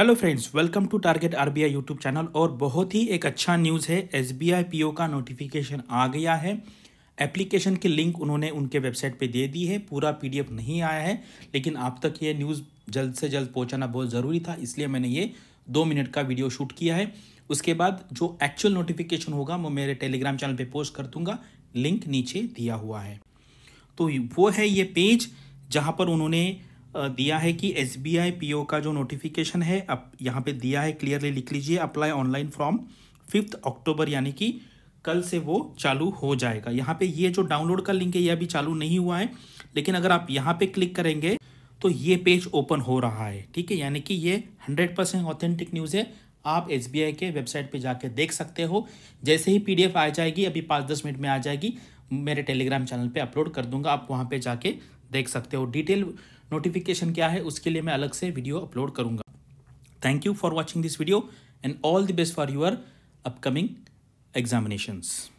hello friends welcome to target RBI YouTube channel और बहुत ही एक अच्छा न्यूज़ है S B I P O का नोटिफिकेशन आ गया है एप्लीकेशन की लिंक उन्होंने उनके वेबसाइट पे दे दी है पूरा पीडीएफ नहीं आया है लेकिन आप तक ये न्यूज़ जल्द से जल्द पहुंचाना बहुत ज़रूरी था इसलिए मैंने ये दो मिनट का वीडियो शूट किया है उसके बाद जो एक्चुअल नोटिफिकेशन होगा वो मेरे टेलीग्राम चैनल पर पोस्ट कर दूंगा लिंक नीचे दिया हुआ है तो वो है ये पेज जहाँ पर उन्होंने दिया है कि S B I P O का जो नोटिफिकेशन है अब यहाँ पे दिया है क्लियरली लिख लीजिए apply online from fifth October यानी कि कल से वो चालू हो जाएगा यहाँ पे ये जो डाउनलोड का लिंक है ये अभी चालू नहीं हुआ है लेकिन अगर आप यहाँ पे क्लिक करेंगे तो ये पेज ओपन हो रहा है ठीक है यानी कि ये हंड्रेड परसेंट ऑथेंटिक न्यूज़ है आप एस के वेबसाइट पे जाके देख सकते हो जैसे ही पी आ जाएगी अभी पाँच दस मिनट में आ जाएगी मेरे टेलीग्राम चैनल पर अपलोड कर दूंगा आप वहाँ पर जाके देख सकते हो डिटेल नोटिफिकेशन क्या है उसके लिए मैं अलग से वीडियो अपलोड करूंगा thank you for watching this video and all the best for your upcoming examinations